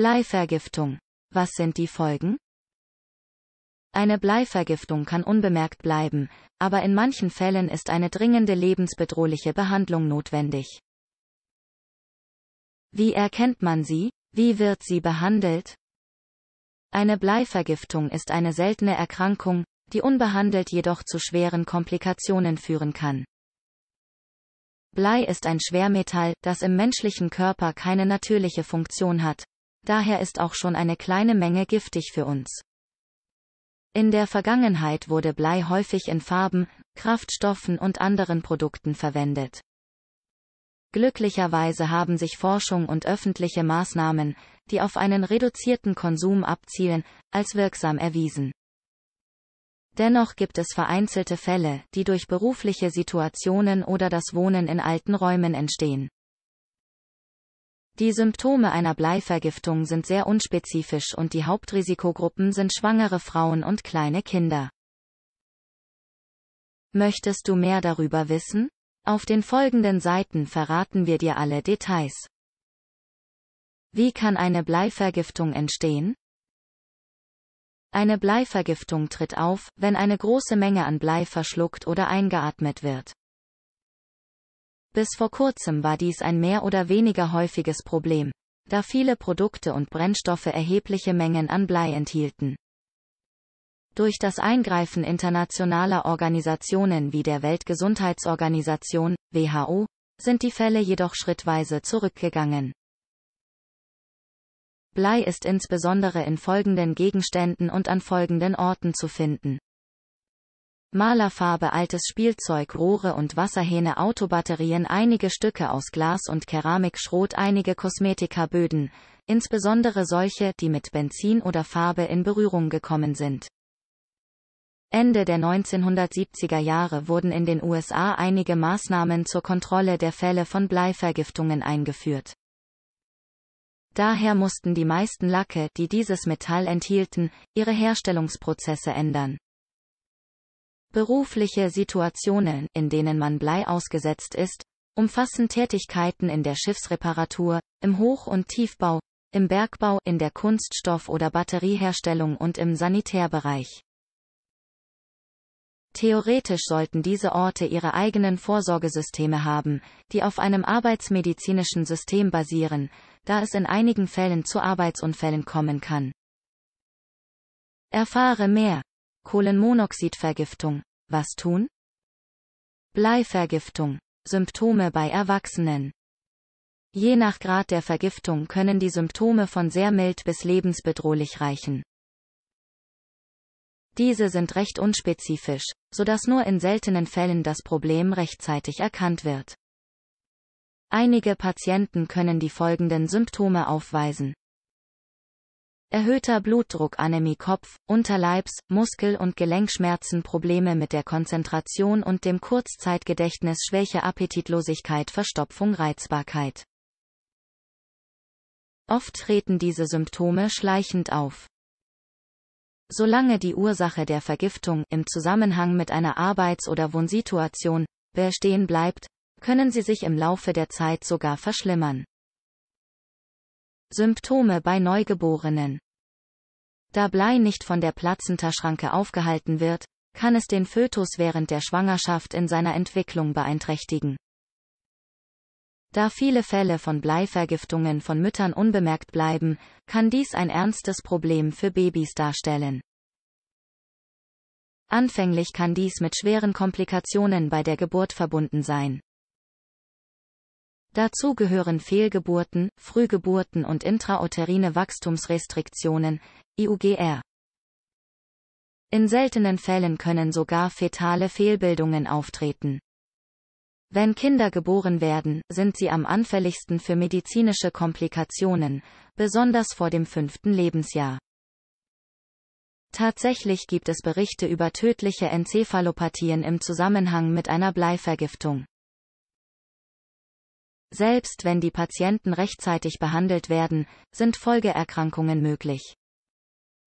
Bleivergiftung. Was sind die Folgen? Eine Bleivergiftung kann unbemerkt bleiben, aber in manchen Fällen ist eine dringende lebensbedrohliche Behandlung notwendig. Wie erkennt man sie? Wie wird sie behandelt? Eine Bleivergiftung ist eine seltene Erkrankung, die unbehandelt jedoch zu schweren Komplikationen führen kann. Blei ist ein Schwermetall, das im menschlichen Körper keine natürliche Funktion hat, daher ist auch schon eine kleine Menge giftig für uns. In der Vergangenheit wurde Blei häufig in Farben, Kraftstoffen und anderen Produkten verwendet. Glücklicherweise haben sich Forschung und öffentliche Maßnahmen, die auf einen reduzierten Konsum abzielen, als wirksam erwiesen. Dennoch gibt es vereinzelte Fälle, die durch berufliche Situationen oder das Wohnen in alten Räumen entstehen. Die Symptome einer Bleivergiftung sind sehr unspezifisch und die Hauptrisikogruppen sind schwangere Frauen und kleine Kinder. Möchtest du mehr darüber wissen? Auf den folgenden Seiten verraten wir dir alle Details. Wie kann eine Bleivergiftung entstehen? Eine Bleivergiftung tritt auf, wenn eine große Menge an Blei verschluckt oder eingeatmet wird. Bis vor kurzem war dies ein mehr oder weniger häufiges Problem, da viele Produkte und Brennstoffe erhebliche Mengen an Blei enthielten. Durch das Eingreifen internationaler Organisationen wie der Weltgesundheitsorganisation WHO sind die Fälle jedoch schrittweise zurückgegangen. Blei ist insbesondere in folgenden Gegenständen und an folgenden Orten zu finden. Malerfarbe altes Spielzeug Rohre und Wasserhähne Autobatterien einige Stücke aus Glas und Keramikschrot einige Kosmetikaböden, insbesondere solche, die mit Benzin oder Farbe in Berührung gekommen sind. Ende der 1970er Jahre wurden in den USA einige Maßnahmen zur Kontrolle der Fälle von Bleivergiftungen eingeführt. Daher mussten die meisten Lacke, die dieses Metall enthielten, ihre Herstellungsprozesse ändern. Berufliche Situationen, in denen man Blei ausgesetzt ist, umfassen Tätigkeiten in der Schiffsreparatur, im Hoch- und Tiefbau, im Bergbau, in der Kunststoff- oder Batterieherstellung und im Sanitärbereich. Theoretisch sollten diese Orte ihre eigenen Vorsorgesysteme haben, die auf einem arbeitsmedizinischen System basieren, da es in einigen Fällen zu Arbeitsunfällen kommen kann. Erfahre mehr Kohlenmonoxidvergiftung. Was tun? Bleivergiftung. Symptome bei Erwachsenen. Je nach Grad der Vergiftung können die Symptome von sehr mild bis lebensbedrohlich reichen. Diese sind recht unspezifisch, sodass nur in seltenen Fällen das Problem rechtzeitig erkannt wird. Einige Patienten können die folgenden Symptome aufweisen. Erhöhter Blutdruck, Anämie Kopf, Unterleibs, Muskel- und Gelenkschmerzen, Probleme mit der Konzentration und dem Kurzzeitgedächtnis, Schwäche, Appetitlosigkeit, Verstopfung, Reizbarkeit. Oft treten diese Symptome schleichend auf. Solange die Ursache der Vergiftung im Zusammenhang mit einer Arbeits- oder Wohnsituation bestehen bleibt, können sie sich im Laufe der Zeit sogar verschlimmern. Symptome bei Neugeborenen. Da Blei nicht von der Plazentaschranke aufgehalten wird, kann es den Fötus während der Schwangerschaft in seiner Entwicklung beeinträchtigen. Da viele Fälle von Bleivergiftungen von Müttern unbemerkt bleiben, kann dies ein ernstes Problem für Babys darstellen. Anfänglich kann dies mit schweren Komplikationen bei der Geburt verbunden sein. Dazu gehören Fehlgeburten, Frühgeburten und intrauterine Wachstumsrestriktionen, IUGR. In seltenen Fällen können sogar fetale Fehlbildungen auftreten. Wenn Kinder geboren werden, sind sie am anfälligsten für medizinische Komplikationen, besonders vor dem fünften Lebensjahr. Tatsächlich gibt es Berichte über tödliche Enzephalopathien im Zusammenhang mit einer Bleivergiftung. Selbst wenn die Patienten rechtzeitig behandelt werden, sind Folgeerkrankungen möglich.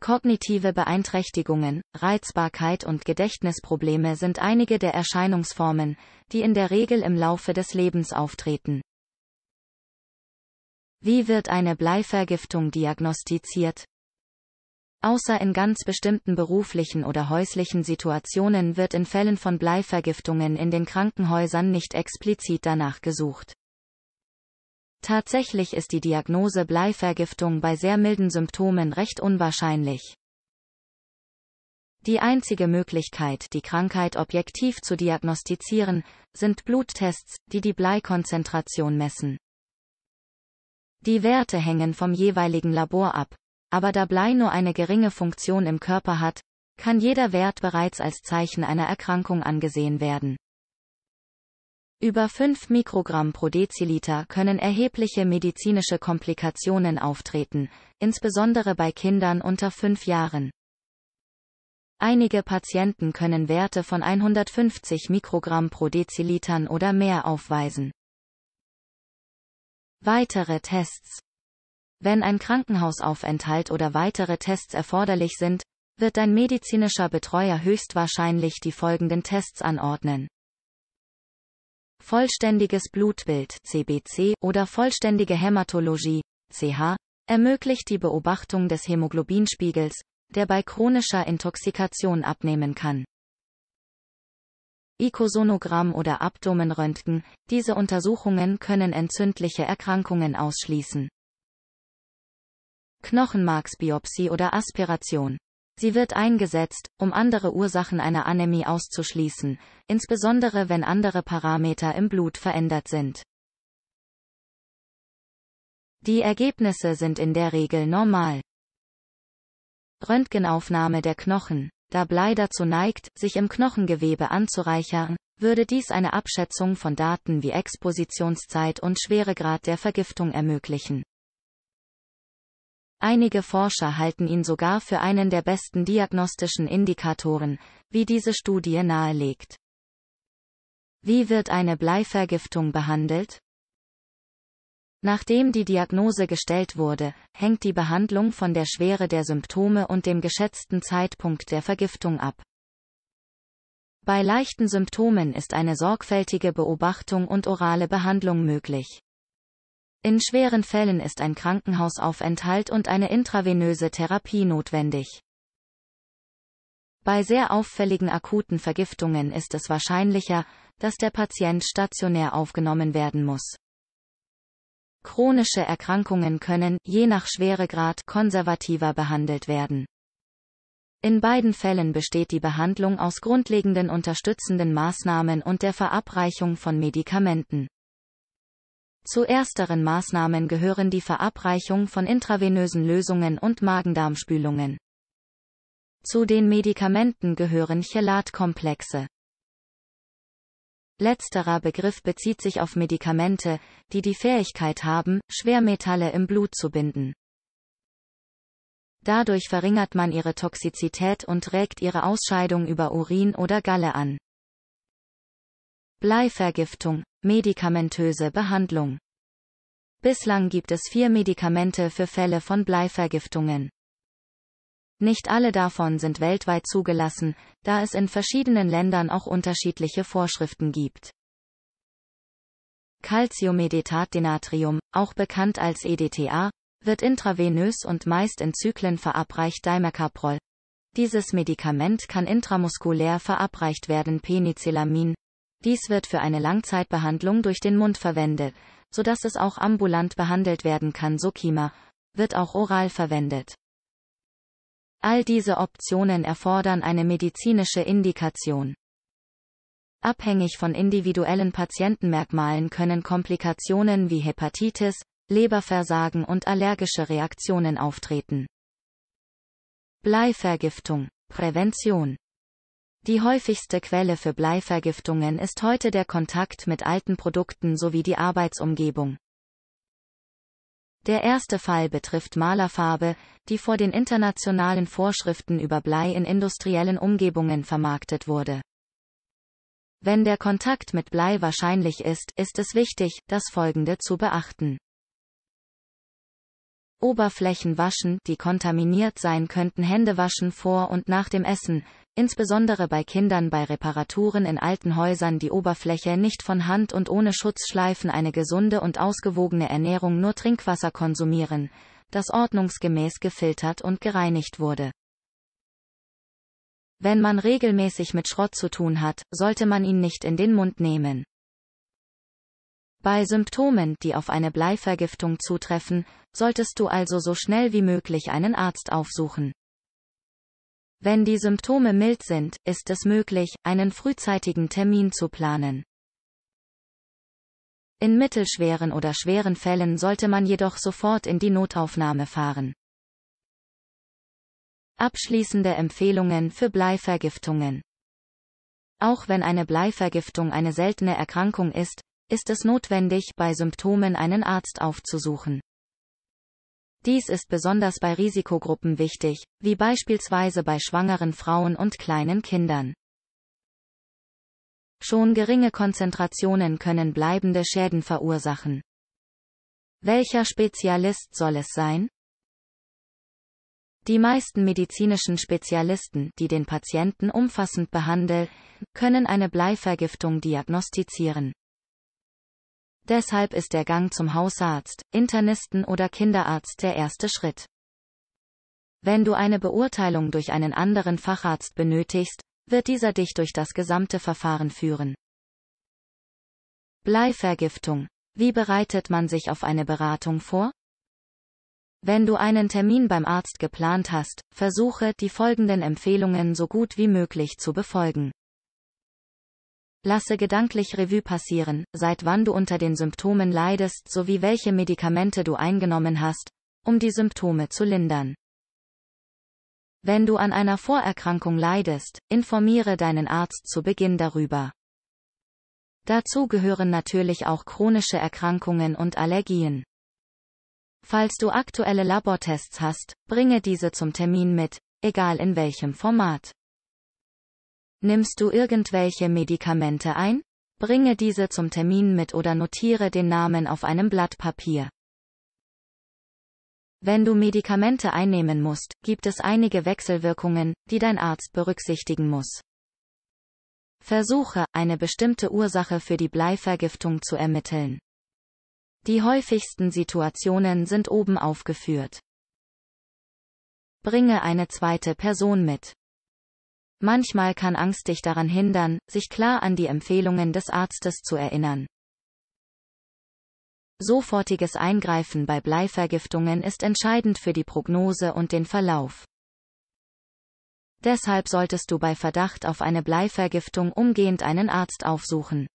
Kognitive Beeinträchtigungen, Reizbarkeit und Gedächtnisprobleme sind einige der Erscheinungsformen, die in der Regel im Laufe des Lebens auftreten. Wie wird eine Bleivergiftung diagnostiziert? Außer in ganz bestimmten beruflichen oder häuslichen Situationen wird in Fällen von Bleivergiftungen in den Krankenhäusern nicht explizit danach gesucht. Tatsächlich ist die Diagnose Bleivergiftung bei sehr milden Symptomen recht unwahrscheinlich. Die einzige Möglichkeit, die Krankheit objektiv zu diagnostizieren, sind Bluttests, die die Bleikonzentration messen. Die Werte hängen vom jeweiligen Labor ab, aber da Blei nur eine geringe Funktion im Körper hat, kann jeder Wert bereits als Zeichen einer Erkrankung angesehen werden. Über 5 Mikrogramm pro Deziliter können erhebliche medizinische Komplikationen auftreten, insbesondere bei Kindern unter 5 Jahren. Einige Patienten können Werte von 150 Mikrogramm pro Dezilitern oder mehr aufweisen. Weitere Tests Wenn ein Krankenhausaufenthalt oder weitere Tests erforderlich sind, wird ein medizinischer Betreuer höchstwahrscheinlich die folgenden Tests anordnen vollständiges Blutbild CBC oder vollständige Hämatologie CH ermöglicht die Beobachtung des Hämoglobinspiegels, der bei chronischer Intoxikation abnehmen kann. Ikosonogramm oder Abdomenröntgen, diese Untersuchungen können entzündliche Erkrankungen ausschließen. Knochenmarksbiopsie oder Aspiration Sie wird eingesetzt, um andere Ursachen einer Anämie auszuschließen, insbesondere wenn andere Parameter im Blut verändert sind. Die Ergebnisse sind in der Regel normal. Röntgenaufnahme der Knochen. Da Blei dazu neigt, sich im Knochengewebe anzureichern, würde dies eine Abschätzung von Daten wie Expositionszeit und Schweregrad der Vergiftung ermöglichen. Einige Forscher halten ihn sogar für einen der besten diagnostischen Indikatoren, wie diese Studie nahelegt. Wie wird eine Bleivergiftung behandelt? Nachdem die Diagnose gestellt wurde, hängt die Behandlung von der Schwere der Symptome und dem geschätzten Zeitpunkt der Vergiftung ab. Bei leichten Symptomen ist eine sorgfältige Beobachtung und orale Behandlung möglich. In schweren Fällen ist ein Krankenhausaufenthalt und eine intravenöse Therapie notwendig. Bei sehr auffälligen akuten Vergiftungen ist es wahrscheinlicher, dass der Patient stationär aufgenommen werden muss. Chronische Erkrankungen können, je nach Schweregrad, konservativer behandelt werden. In beiden Fällen besteht die Behandlung aus grundlegenden unterstützenden Maßnahmen und der Verabreichung von Medikamenten. Zu ersteren Maßnahmen gehören die Verabreichung von intravenösen Lösungen und Magendarmspülungen. Zu den Medikamenten gehören Chelatkomplexe. Letzterer Begriff bezieht sich auf Medikamente, die die Fähigkeit haben, Schwermetalle im Blut zu binden. Dadurch verringert man ihre Toxizität und regt ihre Ausscheidung über Urin oder Galle an. Bleivergiftung, medikamentöse Behandlung. Bislang gibt es vier Medikamente für Fälle von Bleivergiftungen. Nicht alle davon sind weltweit zugelassen, da es in verschiedenen Ländern auch unterschiedliche Vorschriften gibt. Calciumedetat auch bekannt als EDTA, wird intravenös und meist in Zyklen verabreicht Dimecaprol. Dieses Medikament kann intramuskulär verabreicht werden Penicillamin, dies wird für eine Langzeitbehandlung durch den Mund verwendet, so dass es auch ambulant behandelt werden kann. Sukima wird auch oral verwendet. All diese Optionen erfordern eine medizinische Indikation. Abhängig von individuellen Patientenmerkmalen können Komplikationen wie Hepatitis, Leberversagen und allergische Reaktionen auftreten. Bleivergiftung, Prävention die häufigste Quelle für Bleivergiftungen ist heute der Kontakt mit alten Produkten sowie die Arbeitsumgebung. Der erste Fall betrifft Malerfarbe, die vor den internationalen Vorschriften über Blei in industriellen Umgebungen vermarktet wurde. Wenn der Kontakt mit Blei wahrscheinlich ist, ist es wichtig, das Folgende zu beachten. Oberflächen waschen, die kontaminiert sein könnten, Hände waschen vor und nach dem Essen, insbesondere bei Kindern bei Reparaturen in alten Häusern die Oberfläche nicht von Hand und ohne Schutzschleifen eine gesunde und ausgewogene Ernährung nur Trinkwasser konsumieren, das ordnungsgemäß gefiltert und gereinigt wurde. Wenn man regelmäßig mit Schrott zu tun hat, sollte man ihn nicht in den Mund nehmen. Bei Symptomen, die auf eine Bleivergiftung zutreffen, solltest du also so schnell wie möglich einen Arzt aufsuchen. Wenn die Symptome mild sind, ist es möglich, einen frühzeitigen Termin zu planen. In mittelschweren oder schweren Fällen sollte man jedoch sofort in die Notaufnahme fahren. Abschließende Empfehlungen für Bleivergiftungen. Auch wenn eine Bleivergiftung eine seltene Erkrankung ist, ist es notwendig, bei Symptomen einen Arzt aufzusuchen. Dies ist besonders bei Risikogruppen wichtig, wie beispielsweise bei schwangeren Frauen und kleinen Kindern. Schon geringe Konzentrationen können bleibende Schäden verursachen. Welcher Spezialist soll es sein? Die meisten medizinischen Spezialisten, die den Patienten umfassend behandeln, können eine Bleivergiftung diagnostizieren. Deshalb ist der Gang zum Hausarzt, Internisten oder Kinderarzt der erste Schritt. Wenn du eine Beurteilung durch einen anderen Facharzt benötigst, wird dieser dich durch das gesamte Verfahren führen. Bleivergiftung. Wie bereitet man sich auf eine Beratung vor? Wenn du einen Termin beim Arzt geplant hast, versuche, die folgenden Empfehlungen so gut wie möglich zu befolgen. Lasse gedanklich Revue passieren, seit wann du unter den Symptomen leidest sowie welche Medikamente du eingenommen hast, um die Symptome zu lindern. Wenn du an einer Vorerkrankung leidest, informiere deinen Arzt zu Beginn darüber. Dazu gehören natürlich auch chronische Erkrankungen und Allergien. Falls du aktuelle Labortests hast, bringe diese zum Termin mit, egal in welchem Format. Nimmst du irgendwelche Medikamente ein? Bringe diese zum Termin mit oder notiere den Namen auf einem Blatt Papier. Wenn du Medikamente einnehmen musst, gibt es einige Wechselwirkungen, die dein Arzt berücksichtigen muss. Versuche, eine bestimmte Ursache für die Bleivergiftung zu ermitteln. Die häufigsten Situationen sind oben aufgeführt. Bringe eine zweite Person mit. Manchmal kann Angst dich daran hindern, sich klar an die Empfehlungen des Arztes zu erinnern. Sofortiges Eingreifen bei Bleivergiftungen ist entscheidend für die Prognose und den Verlauf. Deshalb solltest du bei Verdacht auf eine Bleivergiftung umgehend einen Arzt aufsuchen.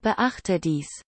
Beachte dies.